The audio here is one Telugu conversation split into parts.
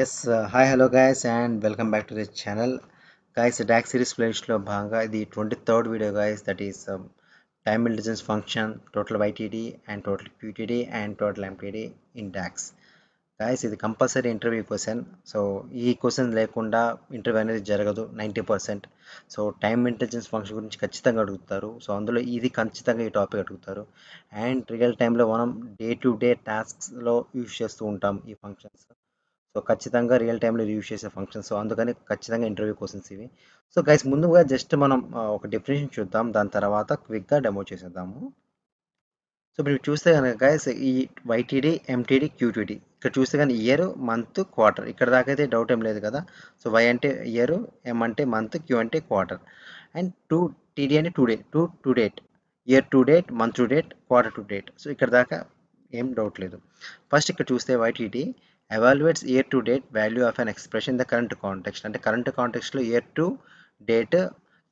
yes hi hello guys and welcome back to this channel guys DAX series ప్లేలిస్ట్లో భాగంగా ఇది twenty third video guys that is time intelligence function total YTD and total QTD and total MTD in DAX guys ఇది కంపల్సరీ ఇంటర్వ్యూ క్వశ్చన్ సో ఈ క్వశ్చన్ లేకుండా ఇంటర్వ్యూ అనేది జరగదు ninety percent so time intelligence function గురించి ఖచ్చితంగా అడుగుతారు సో అందులో ఇది ఖచ్చితంగా ఈ టాపిక్ అడుగుతారు అండ్ రియల్ టైంలో మనం డే టు డే టాస్క్స్లో యూజ్ చేస్తూ ఉంటాం ఈ ఫంక్షన్స్ సో ఖచ్చితంగా రియల్ టైంలో రివ్యూ చేసే ఫంక్షన్ సో అందుకని ఖచ్చితంగా ఇంటర్వ్యూ క్వశ్చన్స్ ఇవి సో గైస్ ముందుగా జస్ట్ మనం ఒక డెఫినేషన్ చూద్దాం దాని తర్వాత క్విక్గా డెమో చేసేద్దాము సో మీరు చూస్తే కనుక గైస్ ఈ వైటీడీ ఎంటీడీ క్యూటీడీ ఇక్కడ చూస్తే కానీ ఇయర్ మంత్ క్వార్టర్ ఇక్కడ దాకా అయితే డౌట్ ఏం లేదు కదా సో వై అంటే ఇయర్ ఎం అంటే మంత్ క్యూ అంటే క్వార్టర్ అండ్ టూ టీడీ అంటే to day to to date year to date month to date quarter to date so ఇక్కడ దాకా ఏం డౌట్ లేదు ఫస్ట్ ఇక్కడ చూస్తే YTD evaluates year to date value of an expression the current context అంటే కరెంట్ కాంటెక్స్ట్లో year to date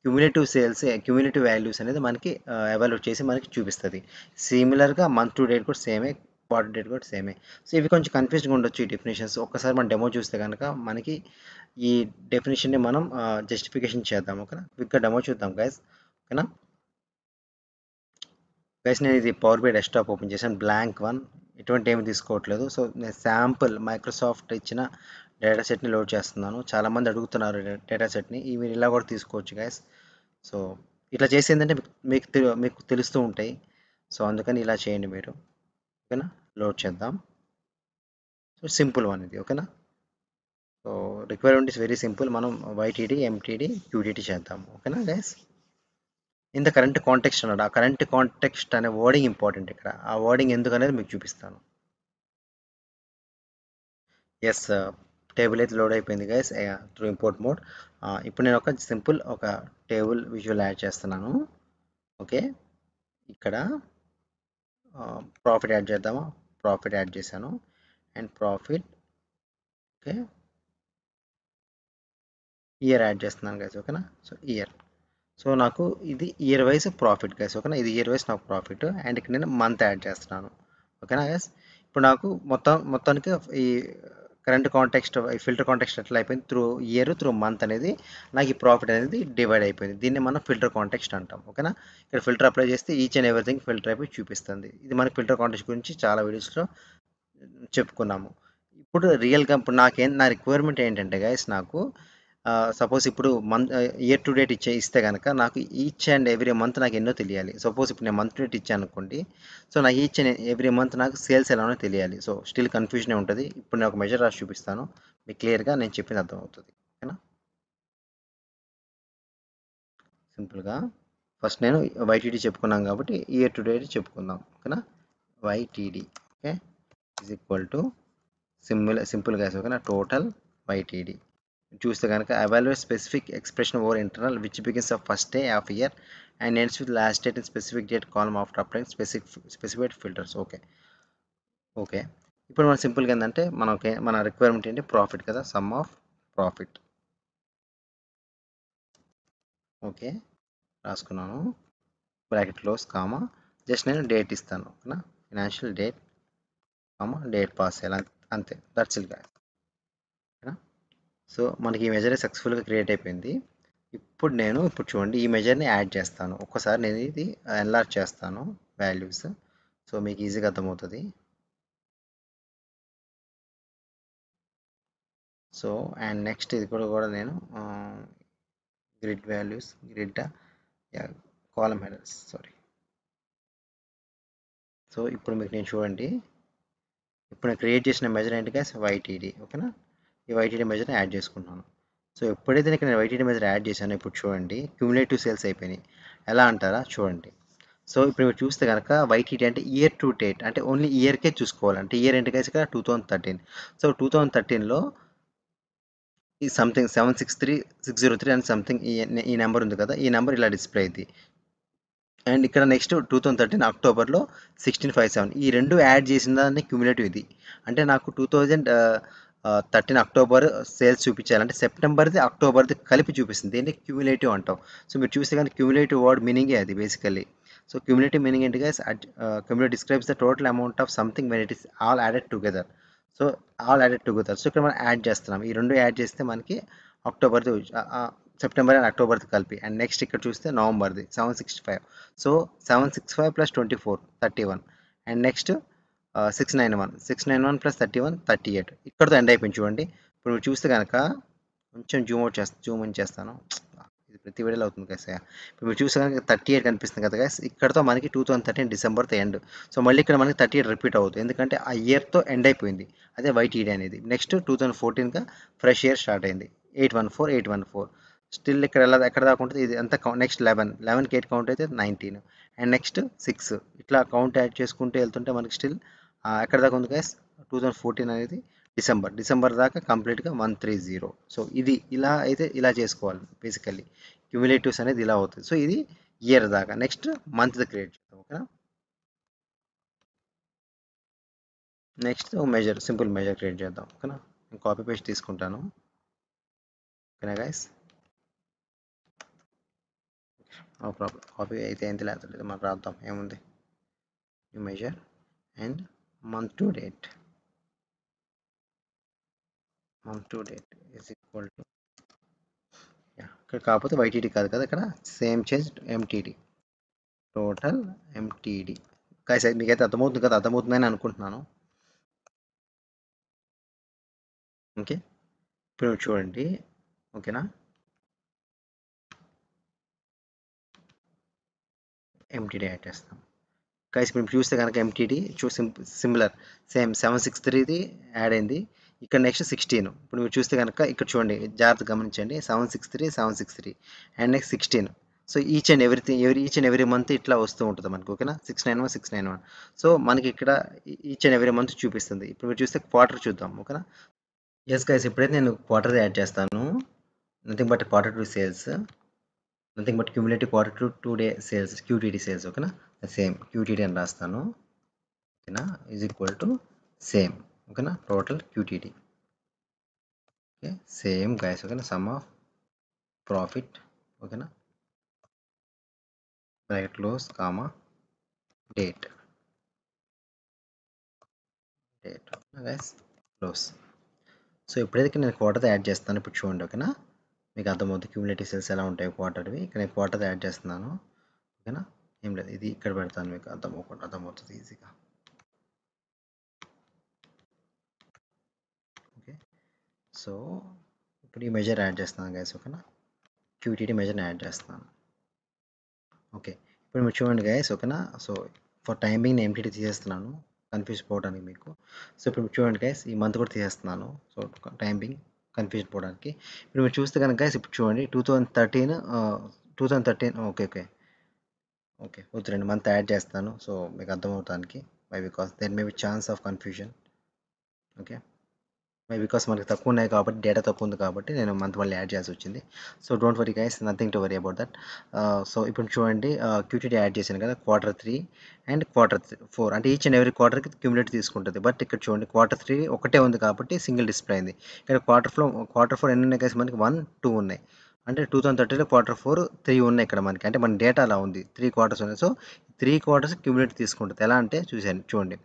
cumulative sales cumulative values అనేది మనకి ఎవాల్యుయేట్ చేసి మనకి చూపిస్తుంది సిమిలర్గా మంత్ టు డేట్ కూడా సేమే క్వార్టర్ డేట్ కూడా సేమే సో ఇవి కొంచెం కన్ఫ్యూజ్గా ఉండొచ్చు ఈ డెఫినేషన్స్ ఒక్కసారి మనం డెమో చూస్తే కనుక మనకి ఈ డెఫినేషన్ని మనం జస్టిఫికేషన్ చేద్దాం ఓకేనా క్విక్గా డెమో చూద్దాం గైస్ ఓకేనా గైస్ నేను ఇది పవర్ బై డెస్క్టాప్ ఓపెన్ చేశాను బ్లాంక్ వన్ ఎటువంటి ఏమి తీసుకోవట్లేదు సో నేను శాంపుల్ మైక్రోసాఫ్ట్ ఇచ్చిన డేటా సెట్ని లోడ్ చేస్తున్నాను చాలామంది అడుగుతున్నారు డేటా సెట్ని ఇవి ఇలా కూడా తీసుకోవచ్చు గైస్ సో ఇట్లా చేసి ఏంటంటే మీకు మీకు తెలుస్తూ ఉంటాయి సో అందుకని ఇలా చేయండి మీరు ఓకేనా లోడ్ చేద్దాం సో సింపుల్ వన్ ఇది ఓకేనా so requirement is very simple మనం వైటీడీ ఎంటీడీ క్యూడీటీ చేద్దాం ఓకేనా guys in the current context అన్నాడు ఆ కరెంట్ కాంటెక్స్ట్ అనే వర్డింగ్ ఇంపార్టెంట్ ఇక్కడ ఆ వర్డింగ్ ఎందుకనేది మీకు చూపిస్తాను ఎస్ టేబుల్ అయితే లోడ్ అయిపోయింది గైస్ త్రూ ఇంపోర్ట్ మోడ్ ఇప్పుడు నేను ఒక సింపుల్ ఒక టేబుల్ విజువల్ యాడ్ చేస్తున్నాను ఓకే ఇక్కడ ప్రాఫిట్ యాడ్ చేద్దామా ప్రాఫిట్ యాడ్ చేశాను and profit okay year add చేస్తున్నాను గైస్ ఓకేనా సో ఇయర్ సో నాకు ఇది ఇయర్ వైజ్ ప్రాఫిట్ గైస్ ఓకేనా ఇది ఇయర్ వైజ్ నాకు ప్రాఫిట్ అండ్ ఇక్కడ నేను మంత్ యాడ్ చేస్తున్నాను ఓకేనా గైస్ ఇప్పుడు నాకు మొత్తం మొత్తానికి ఈ కరెంట్ ఈ ఫిల్టర్ కాంటెక్స్ట్ ఎట్లా అయిపోయింది త్రూ ఇయర్ త్రూ మంత్ అనేది నాకు ఈ ప్రాఫిట్ అనేది డివైడ్ అయిపోయింది దీన్ని మనం ఫిల్టర్ కాంటాక్స్ట్ అంటాం ఓకేనా ఇక్కడ ఫిల్టర్ అప్లై చేస్తే ఈచ్ అండ్ ఎవ్రీథింగ్ ఫిల్టర్ అయిపోయి చూపిస్తుంది ఇది మనకి ఫిల్టర్ కాంటెక్స్ట్ గురించి చాలా వీడియోస్లో చెప్పుకున్నాము ఇప్పుడు రియల్గా ఇప్పుడు నాకేం నా రిక్వైర్మెంట్ ఏంటంటే గాయస్ నాకు సపోజ్ ఇప్పుడు మంత్ ఇయర్ టు డేట్ ఇచ్చే ఇస్తే కనుక నాకు ఈచ్ అండ్ ఎవ్రీ మంత్ నాకు ఎన్నో తెలియాలి సపోజ్ ఇప్పుడు నేను మంత్ డేట్ ఇచ్చాను అనుకోండి సో నాకు ఈచ్ అండ్ ఎవ్రీ మంత్ నాకు సేల్స్ ఎలానో తెలియాలి సో స్టిల్ కన్ఫ్యూజనే ఉంటుంది ఇప్పుడు నేను ఒక మెజర్ రాసి చూపిస్తాను మీకు క్లియర్గా నేను చెప్పింది అర్థమవుతుంది ఓకేనా సింపుల్గా ఫస్ట్ నేను వైటీడీ చెప్పుకున్నాం కాబట్టి ఇయర్ టు డేట్ చెప్పుకుందాం ఓకేనా YTD okay is equal to simple సింపుల్గా ఓకేనా టోటల్ వైటీడీ చూస్తే కనుక evaluate specific expression over internal which begins of first day of year and ends with last date and specific date column after time specific specified filters okay okay ఇప్పుడు మనం సింపుల్గా ఏంటంటే మనకి మన రిక్వైర్మెంట్ ఏంటి ప్రాఫిట్ కదా సమ్ ఆఫ్ ప్రాఫిట్ ఓకే రాసుకున్నాను బ్రాకెట్ క్లోజ్ కామా జస్ట్ నేను డేట్ ఇస్తాను ఓకేనా financial date comma date pass చేయాలి అంతే దట్స్ ఇల్ సో మనకి ఈ మెజర్ సక్సెస్ఫుల్గా క్రియేట్ అయిపోయింది ఇప్పుడు నేను ఇప్పుడు చూడండి ఈ మెజర్ని యాడ్ చేస్తాను ఒక్కసారి నేను ఇది ఎన్లార్జ్ చేస్తాను వాల్యూస్ సో మీకు ఈజీగా అర్థమవుతుంది సో అండ్ నెక్స్ట్ ఇది కూడా కూడా నేను grid values grid column headers sorry so ఇప్పుడు మీకు నేను చూడండి ఇప్పుడు నేను క్రియేట్ చేసిన మెజర్ ఏంటి గ్యాస్ వైటీడీ ఓకేనా ఈ వైటీడీ మెజర్ని యాడ్ చేసుకుంటున్నాను సో ఎప్పుడైతే ఇక్కడ నేను వైటీడీ మెజర్ యాడ్ చేశానో ఇప్పుడు చూడండి క్యూములేటివ్ సేల్స్ అయిపోయినాయి ఎలా అంటారా చూడండి సో ఇప్పుడు మీరు చూస్తే కనుక వైటీటీ అంటే ఇయర్ టు డేట్ అంటే ఓన్లీ ఇయర్కే చూసుకోవాలి అంటే ఇయర్ ఏంటి కలిసి కదా two thousand thirteen so two thousand థర్టీన్లో ఈ something seven six three six zero three and something ఈ ఈ నెంబర్ ఉంది కదా ఈ నెంబర్ ఇలా డిస్ప్లే అయింది అండ్ ఇక్కడ నెక్స్ట్ టూ థౌసండ్ థర్టీన్ అక్టోబర్లో సిక్స్టీన్ ఫైవ్ సెవెన్ ఈ రెండు యాడ్ చేసిన దాన్ని క్యూములేటివ్ ఇది అంటే నాకు two thousand thirteen October sales చూపించాలి అంటే సెప్టెంబర్ది అక్టోబర్ది కలిపి చూపిస్తుంది దీన్ని క్యూములేటివ్ అంటాం సో మీరు చూస్తే కానీ క్యూములేటివ్ వర్డ్ మీనింగే అది బేసికలీ సో క్యూములేటివ్ మీనింగ్ ఏంటి guys cumulate describes the total amount of something when it is all added together so all added together so ఇక్కడ మనం యాడ్ చేస్తున్నాం ఈ రెండు యాడ్ చేస్తే మనకి అక్టోబర్ది సెప్టెంబర్ అండ్ అక్టోబర్ది కలిపి అండ్ నెక్స్ట్ ఇక్కడ చూస్తే నవంబర్ది seven sixty five so seven six five plus twenty four thirty one and next six nine one six nine one plus thirty one thirty eight ఇక్కడతో ఎండ్ అయిపోయి చూడండి ఇప్పుడు మీరు చూస్తే కనుక కొంచెం జూమ్ అవుట్ చేస్తా జూమ్ ఇన్ చేస్తాను ఇది ప్రతి వీడియోలో అవుతుంది కదా ఇప్పుడు మీరు చూస్తే కనుక థర్టీ ఎయిట్ కనిపిస్తుంది కదా ఇక్కడతో మనకి టూ థౌసండ్ థర్టీన్ డిసెంబర్తో ఎండ్ సో మళ్ళీ ఇక్కడ మనకి థర్టీ ఎయిట్ రిపీట్ అవుతుంది ఎందుకంటే ఆ ఇయర్తో ఎండ్ అయిపోయింది అదే వైట్ ఈడీ అనేది నెక్స్ట్ టూ థౌసండ్ ఫోర్టీన్గా ఫ్రెష్ ఇయర్ స్టార్ట్ అయింది eight one four eight one four still ఇక్కడ ఎలా ఎక్కడ దాకా ఉంటుంది ఇది అంతా నెక్స్ట్ లెవెన్ లెవెన్కి ఎయిట్ కౌంట్ అయితే నైన్టీన్ అండ్ నెక్స్ట్ సిక్స్ ఇట్లా కౌంట్ యాడ్ చేసుకుంటూ వెళ్తుంటే మనకి స్టిల్ ఎక్కడ దాకా ఉంది గైస్ టూ థౌజండ్ ఫోర్టీన్ అనేది డిసెంబర్ డిసెంబర్ దాకా కంప్లీట్గా వన్ త్రీ జీరో సో ఇది ఇలా అయితే ఇలా చేసుకోవాలి బేసికల్లీ క్యూములేటివ్స్ అనేది ఇలా అవుతుంది సో ఇది ఇయర్ దాకా నెక్స్ట్ మంత్ క్రియేట్ చేద్దాం ఓకేనా next measure simple measure create చేద్దాం ఓకేనా నేను కాపీ పేస్ట్ తీసుకుంటాను ఓకేనా గైస్ నో ప్రాబ్లం కాపీ అయితే ఎంత లేదు మనం రాద్దాం ఏముంది measure and month to date month to date is equal to ఇక్కడ కాకపోతే వైటీడీ కాదు కదా ఇక్కడ సేమ్ చేజ్ ఎంటీడీ టోటల్ ఎంటీడీ కాదు సార్ మీకైతే అర్థమవుతుంది కదా అర్థమవుతుందని అనుకుంటున్నాను ఓకే ఇప్పుడు చూడండి ఓకేనా ఎంటీడీ యాడ్ చేస్తాం కైస్ మేము చూస్తే కనుక ఎంటీటీ చూ సిమిలర్ సేమ్ సెవెన్ సిక్స్ త్రీది యాడ్ అయింది ఇక్కడ నెక్స్ట్ సిక్స్టీన్ ఇప్పుడు మీరు చూస్తే కనుక ఇక్కడ చూడండి జాగ్రత్త గమనించండి seven six three seven six three and next sixteen so each and everything ఎవరి ఈచ్ అండ్ ఎవ్రీ మంత్ ఇట్లా వస్తూ ఉంటుంది మనకు ఓకేనా six nine one six nine one so మనకి ఇక్కడ ఈచ్ అండ్ ఎవ్రీ మంత్ చూపిస్తుంది ఇప్పుడు మీరు చూస్తే క్వార్టర్ చూద్దాం ఓకేనా ఎస్ గైస్ ఇప్పుడైతే నేను క్వార్టర్ యాడ్ చేస్తాను nothing but quarter to sales nothing but cumulative quarter to to day sales QTD sales ఓకేనా సేమ్ క్యూటీడీ అని రాస్తాను ఓకేనా ఈజ్ ఈక్వల్ టు సేమ్ ఓకేనా total QTD okay same guys ఓకేనా సమ్ ఆఫ్ ప్రాఫిట్ ఓకేనా bracket close comma date date guys close so ఎప్పుడైతే నేను క్వార్టర్ యాడ్ చేస్తాను ఇప్పుడు చూడండి ఓకేనా మీకు అర్థమవుతుంది క్యూమిలేటివ్ సెల్స్ ఎలా ఉంటాయి క్వార్టర్వి ఇక్కడ నేను క్వార్టర్ యాడ్ చేస్తున్నాను ఓకేనా ఇది ఇక్కడ పెడతాను ఇక అంతా మోకొనడం అంతా మోతది ఈజీగా okay so pre measure add చేస్తాను గైస్ ఓకేనా QTT మేజర్ యాడ్ చేస్తాను ఓకే ఇప్పుడు చూండి గైస్ ఓకేనా సో ఫర్ టైమింగ్ నేను EMTT తీస్తున్నాను कंफ्यूज అవ్వొడాని మీకు సో ఇప్పుడు చూండి గైస్ ఈ మంత కూడా తీస్తున్నాను సో టైమింగ్ कंफ्यूज అవ్వడానికి ఇప్పుడు చూస్తే గనుక గైస్ ఇప్పుడు చూడండి 2013 2013 ఓకే ఓకే ఓకే రెండు మంత్ యాడ్ చేస్తాను సో మీకు అర్థమవుతానికి my because then may be chance of confusion okay my because మనకి తక్కువ ఉన్నాయి కాబట్టి డేటా తక్కువ ఉంది కాబట్టి నేను మంత్ మళ్ళీ యాడ్ చేయాల్సి వచ్చింది so don't worry guys nothing to worry about that so ఇప్పుడు చూడండి క్యూటీటీ uh, యాడ్ చేశాను కదా quarter three and quarter four అంటే ఈచ్ అండ్ ఎవరీ క్వార్టర్కి క్యూమిలేట్ తీసుకుంటుంది బట్ ఇక్కడ చూడండి క్వార్టర్ త్రీ ఒకటే ఉంది కాబట్టి సింగిల్ డిస్ప్లే అయింది ఇక్కడ క్వార్టర్ ఫోర్ క్వార్టర్ ఫోర్ ఎన్ని ఉన్నాయి గైస్ మనకి వన్ టూ ఉన్నాయి అంటే టూ థౌసండ్ థర్టీలో క్వార్టర్ ఫోర్ త్రీ ఉన్నాయి ఇక్కడ మనకి అంటే మన డేటా అలా ఉంది త్రీ క్వార్టర్స్ ఉన్నాయి సో త్రీ క్వార్టర్స్ క్యూమిలేట్ తీసుకుంటుంది ఎలా అంటే చూశాను చూడండి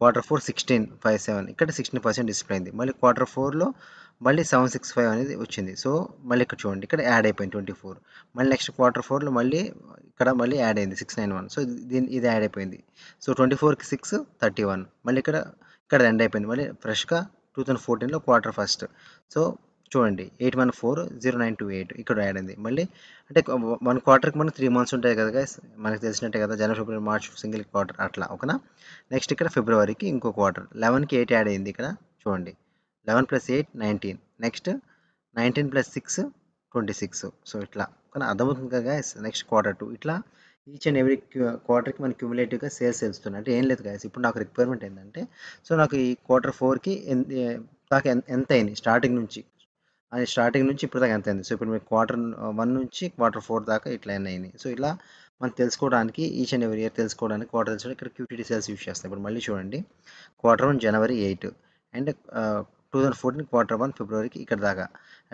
quarter four sixteen five seven ఇక్కడ సిక్స్టీన్ పర్సెంట్ డిస్ప్లే అయింది మళ్ళీ క్వార్టర్ ఫోర్లో మళ్ళీ సెవెన్ సిక్స్ ఫైవ్ అనేది వచ్చింది సో మళ్ళీ ఇక్కడ చూడండి ఇక్కడ యాడ్ అయిపోయింది ట్వంటీ ఫోర్ మళ్ళీ నెక్స్ట్ క్వార్టర్ ఫోర్లో మళ్ళీ ఇక్కడ మళ్ళీ యాడ్ అయింది సిక్స్ నైన్ వన్ సో దీని ఇది యాడ్ అయిపోయింది సో ట్వంటీ ఫోర్కి సిక్స్ థర్టీ వన్ మళ్ళీ ఇక్కడ ఇక్కడ ఎండ్ అయిపోయింది మళ్ళీ ఫ్రెష్గా టూ థౌజండ్ ఫోర్టీన్లో క్వార్టర్ ఫస్ట్ సో చూడండి eight one four zero nine two eight ఇక్కడ యాడ్ అయింది మళ్ళీ అంటే వన్ క్వార్టర్కి మనం త్రీ మంత్స్ ఉంటాయి కదా గైస్ మనకు తెలిసినట్టే కదా జనవరి ఫిబ్రవరి మార్చ్ సింగిల్ క్వార్టర్ అట్లా ఓకేనా నెక్స్ట్ ఇక్కడ ఫిబ్రవరికి ఇంకో క్వార్టర్ లెవెన్కి ఎయిట్ యాడ్ అయింది ఇక్కడ చూడండి eleven plus eight nineteen next nineteen plus six twenty six so ఇట్లా ఓకేనా అర్థమవుతుంది కదా నెక్స్ట్ క్వార్టర్ టూ ఇట్లా ఈచ్ అండ్ ఎవ్రీ క్వార్టర్కి మనకి క్యూములేటివ్గా సేల్స్ తెలుస్తున్నాయి అంటే ఏం లేదు కదా ఇప్పుడు నాకు రిక్వైర్మెంట్ ఏంటంటే సో నాకు ఈ క్వార్టర్ ఫోర్కి నాకు ఎంత అయింది స్టార్టింగ్ నుంచి అది స్టార్టింగ్ నుంచి ఇప్పుడు దాకా ఎంత అయింది సో ఇప్పుడు మీకు క్వార్టర్ వన్ నుంచి క్వార్టర్ ఫోర్ దాకా ఇట్లా అయింది సో ఇలా మనం తెలుసుకోవడానికి ఈచ్ అండ్ ఎవరి ఇయర్ తెలుసుకోవడానికి క్వార్టర్ తెలుసుకోవడం ఇక్కడ క్యూటీటీ సేల్స్ యూస్ చేస్తాయి ఇప్పుడు మళ్ళీ చూడండి క్వార్టర్ వన్ జనవరి eight and two thousand fourteen quarter one ఫిబ్రవరికి ఇక్కడ దాకా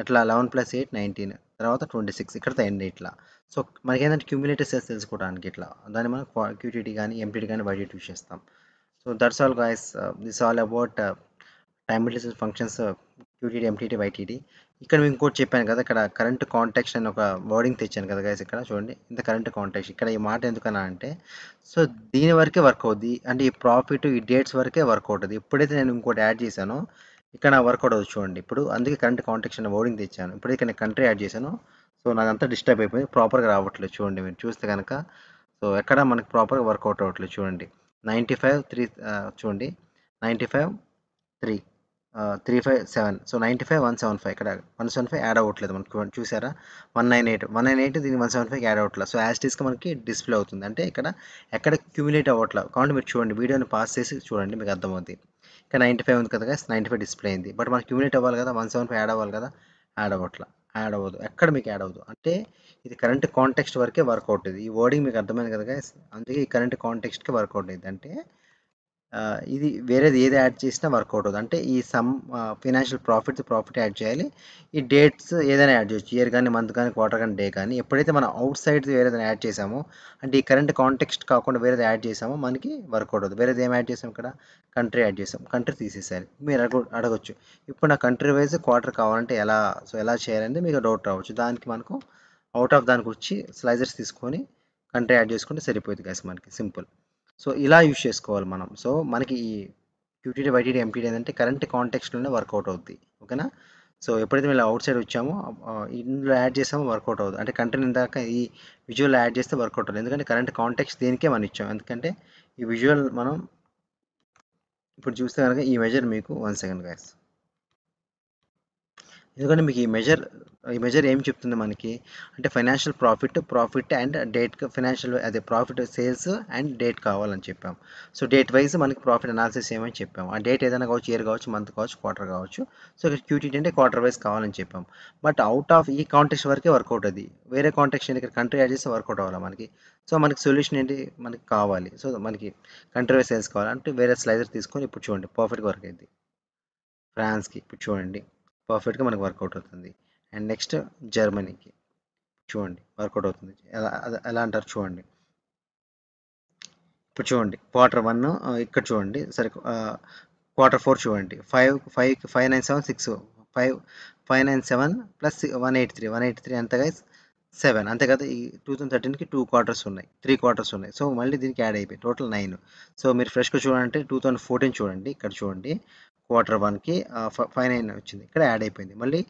అట్లా లెవెన్ ప్లస్ ఎయిట్ నైన్టీన్ తర్వాత ట్వంటీ సిక్స్ ఇక్కడ ఎండ్ ఇట్లా సో మనకి ఏంటంటే సెల్స్ సేల్స్ తెలుసుకోవడానికి ఇట్లా దాన్ని మనం క్యూటీటీ కానీ ఎంపీటీ కానీ బడ్జెట్ యూస్ చేస్తాం so that's all guys this all about time functions QTD MTD YTD ఇక్కడ మేము ఇంకోటి చెప్పాను కదా ఇక్కడ కరెంట్ కాంటాక్ట్స్ అని ఒక వర్డింగ్ తెచ్చాను కదా గైస్ ఇక్కడ చూడండి ఇంత కరెంట్ కాంటాక్ట్ ఇక్కడ ఈ మాట ఎందుకన్నా అంటే సో దీని వరకే వర్క్ అవుద్ది అంటే ఈ ప్రాఫిట్ ఈ డేట్స్ వరకే వర్క్ అవుతుంది ఎప్పుడైతే నేను ఇంకోటి యాడ్ చేశానో ఇక్కడ వర్కౌట్ అవుతుంది చూడండి ఇప్పుడు అందుకే కరెంట్ కాంటాక్ట్స్ అనే వర్డింగ్ తెచ్చాను ఇప్పుడు ఇక్కడ నేను కంట్రీ యాడ్ చేశాను సో నాదంతా డిస్టర్బ్ అయిపోయింది ప్రాపర్గా రావట్లేదు చూడండి మీరు చూస్తే కనుక సో ఎక్కడ మనకి ప్రాపర్గా వర్కౌట్ అవ్వట్లేదు చూడండి నైంటీ ఫైవ్ త్రీ చూడండి ninety five three three five seven so ninety five one seven five ఇక్కడ వన్ సెవెన్ ఫైవ్ యాడ్ అవ్వట్లేదు మనకు చూసారా one nine eight one nine eight దీనికి వన్ సెవెన్ ఫైవ్ యాడ్ అవ్వట్లేదు సో టీస్కి మనకి డిస్ప్లే అవుతుంది అంటే ఇక్కడ ఎక్కడ క్యూములేట్ అవ్వట్లేదు కాబట్టి మీరు చూడండి వీడియోని పాస్ చేసి చూడండి మీకు అర్థమవుతుంది ఇక్కడ నైంటీ ఫైవ్ ఉంది కదా నైంటీ ఫైవ్ డిస్ప్లే అయింది బట్ మనకి క్యూములేట్ అవ్వాలి కదా వన్ సెవెన్ ఫైవ్ యాడ్ అవ్వాలి కదా యాడ్ అవ్వట్లా యాడ్ అవ్వదు ఎక్కడ మీకు యాడ్ అవ్వదు అంటే ఇది కరెంట్ కాంటెక్స్ట్ వరకే వర్కౌట్ ఇది ఈ వర్డింగ్ మీకు అర్థమైంది కదా అందుకే ఈ కరెంట్ కాంటెక్స్ట్కి వర్కౌట్ అయింది అంటే ఇది వేరేది ఏది యాడ్ చేసినా వర్కౌట్ అవుతుంది అంటే ఈ sum financial profit profit add చేయాలి ఈ డేట్స్ ఏదైనా యాడ్ చేయొచ్చు ఇయర్ కానీ మంత్ కానీ క్వార్టర్ కానీ డే కానీ ఎప్పుడైతే మనం అవుట్ సైడ్ వేరేదైనా యాడ్ చేసామో అంటే ఈ కరెంట్ కాంటెక్స్ట్ కాకుండా వేరేది యాడ్ చేసామో మనకి వర్కౌట్ అవుతుంది వేరేది ఏం యాడ్ చేసాం ఇక్కడ కంట్రీ యాడ్ చేసాం కంట్రీ తీసేసారు మీరు అడగ అడగచ్చు ఇప్పుడు నా కంట్రీ వైజ్ క్వార్టర్ కావాలంటే ఎలా సో ఎలా చేయాలంటే మీకు డౌట్ రావచ్చు దానికి మనకు అవుట్ ఆఫ్ దానికి వచ్చి స్లైజర్స్ తీసుకొని కంట్రీ యాడ్ చేసుకుంటే సరిపోతుంది గ్యాస్ మనకి సింపుల్ సో ఇలా యూజ్ చేసుకోవాలి మనం సో మనకి ఈ క్యూటీడీ వైటీడీ ఎంపీడీ ఏంటంటే కరెంట్ కాంటెక్స్ట్లోనే వర్కౌట్ అవుద్ది ఓకేనా సో ఎప్పుడైతే మేము అవుట్ సైడ్ వచ్చామో ఇందులో యాడ్ చేసామో వర్కౌట్ అవుతుంది అంటే కంటెంట్ ఇందాక ఈ విజువల్ యాడ్ చేస్తే వర్కౌట్ అవుతుంది ఎందుకంటే కరెంట్ కాంటెక్స్ దేనికే మనం ఇచ్చాము ఎందుకంటే ఈ విజువల్ మనం ఇప్పుడు చూస్తే కనుక ఈ మెజర్ మీకు వన్ సెకండ్ గ్యాస్ ఎందుకంటే మీకు ఈ మెజర్ ఈ మెజర్ ఏం చెప్తుంది మనకి అంటే financial profit profit and date financial అదే ప్రాఫిట్ సేల్స్ అండ్ డేట్ కావాలని చెప్పాం సో డేట్ వైజ్ మనకి ప్రాఫిట్ అనాలిసిస్ ఏమని చెప్పాం ఆ డేట్ ఏదైనా కావచ్చు ఇయర్ కావచ్చు మంత్ కావచ్చు క్వార్టర్ కావచ్చు సో ఇక్కడ క్యూటీటీ అంటే క్వార్టర్ వైజ్ కావాలని చెప్పాం బట్ అవుట్ ఆఫ్ ఈ కాంటెక్స్ వరకే వర్కౌట్ అది వేరే కాంటెక్స్ ఇక్కడ కంట్రీ యాడ్ చేస్తే వర్కౌట్ అవ్వాలి మనకి సో మనకి సొల్యూషన్ ఏంటి మనకి కావాలి సో మనకి కంట్రీ వైజ్ సేల్స్ కావాలి అంటే వేరే స్లైజర్ తీసుకొని ఇప్పుడు చూడండి పర్ఫెక్ట్ వర్క్ అయింది ఫ్రాన్స్కి ఇప్పుడు చూడండి పర్ఫెక్ట్గా మనకు వర్కౌట్ అవుతుంది అండ్ నెక్స్ట్ జర్మనీకి చూడండి వర్కౌట్ అవుతుంది ఎలా ఎలా అంటారు చూడండి ఇప్పుడు చూడండి క్వార్టర్ వన్ ఇక్కడ చూడండి సరే క్వార్టర్ ఫోర్ చూడండి five five five nine seven six five five nine seven plus one eight three one eight three అంతగా సెవెన్ అంతేకాదు ఈ టూ థౌసండ్ థర్టీన్కి టూ క్వార్టర్స్ ఉన్నాయి త్రీ క్వార్టర్స్ ఉన్నాయి సో మళ్ళీ దీనికి యాడ్ అయిపోయి టోటల్ నైన్ సో మీరు ఫ్రెష్గా చూడాలంటే టూ థౌసండ్ ఫోర్టీన్ చూడండి ఇక్కడ చూడండి క్వార్టర్ వన్కి ఫైవ్ నైన్ వచ్చింది ఇక్కడ యాడ్ అయిపోయింది మళ్ళీ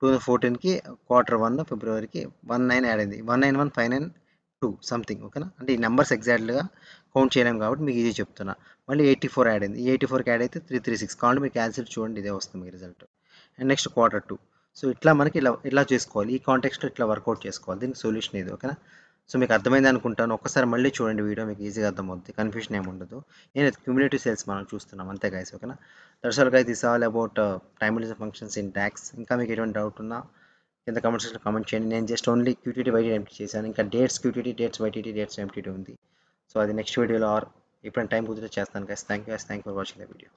టూ ఫోర్టీన్కి క్వార్టర్ వన్ ఫిబ్రవరికి వన్ నైన్ యాడ్ అయింది one nine one five nine two something ఓకేనా అంటే ఈ నెంబర్స్ ఎగ్జాక్ట్గా కౌంట్ చేయలేము కాబట్టి మీకు ఇది చెప్తున్నా మళ్ళీ ఎయిటీ ఫోర్ యాడ్ అయింది ఎయిటీ ఫోర్కి యాడ్ అయితే త్రీ త్రీ సిక్స్ కాబట్టి మీరు క్యాన్సిల్ చూడండి ఇదే వస్తుంది మీ result and next quarter two so ఇట్లా మనకి ఇలా ఇలా చేసుకోవాలి ఈ కాంటెక్స్ట్లో ఇట్లా వర్కౌట్ చేసుకోవాలి దీనికి సొల్యూషన్ ఇది ఓకేనా సో మీకు అర్థమైంది అనుకుంటాను ఒక్కసారి మళ్ళీ చూడండి వీడియో మీకు ఈజీగా అర్థమవుతుంది కన్ఫ్యూషన్ ఏమి ఉండదు నేను క్యూమిలేటివ్ సేల్స్ మనం చూస్తున్నాం అంతే గైస్ ఓకేనా దర్శకులు గైస్ దిస్ ఆల్ అబౌట్ టైమ్లిజం ఫంక్షన్స్ ఇన్ ట్యాక్స్ ఇంకా మీకు ఎటువంటి డౌట్ ఉన్నా కింద కమెంట్ సెక్షన్లో కమెంట్ చేయండి నేను just only QTD YTD MTD చేశాను ఇంకా dates QTD dates YTD dates MTD ఉంది సో అది నెక్స్ట్ వీడియోలో ఆర్ ఎప్పుడైనా టైం కుదిరితే చేస్తాను guys thank you guys thank for watching the video